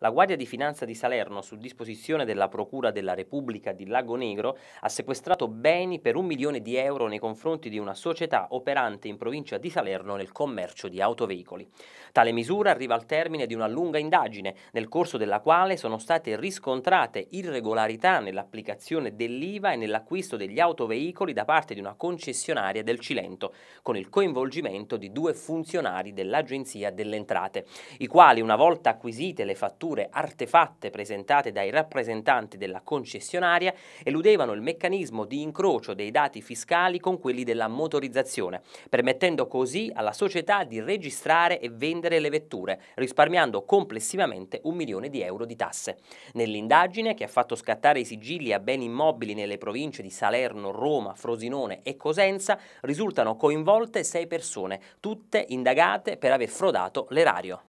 La Guardia di Finanza di Salerno, su disposizione della Procura della Repubblica di Lago Negro, ha sequestrato beni per un milione di euro nei confronti di una società operante in provincia di Salerno nel commercio di autoveicoli. Tale misura arriva al termine di una lunga indagine, nel corso della quale sono state riscontrate irregolarità nell'applicazione dell'IVA e nell'acquisto degli autoveicoli da parte di una concessionaria del Cilento, con il coinvolgimento di due funzionari dell'Agenzia delle Entrate, i quali, una volta acquisite le fatture fatture artefatte presentate dai rappresentanti della concessionaria eludevano il meccanismo di incrocio dei dati fiscali con quelli della motorizzazione, permettendo così alla società di registrare e vendere le vetture, risparmiando complessivamente un milione di euro di tasse. Nell'indagine che ha fatto scattare i sigilli a beni immobili nelle province di Salerno, Roma, Frosinone e Cosenza risultano coinvolte sei persone, tutte indagate per aver frodato l'erario.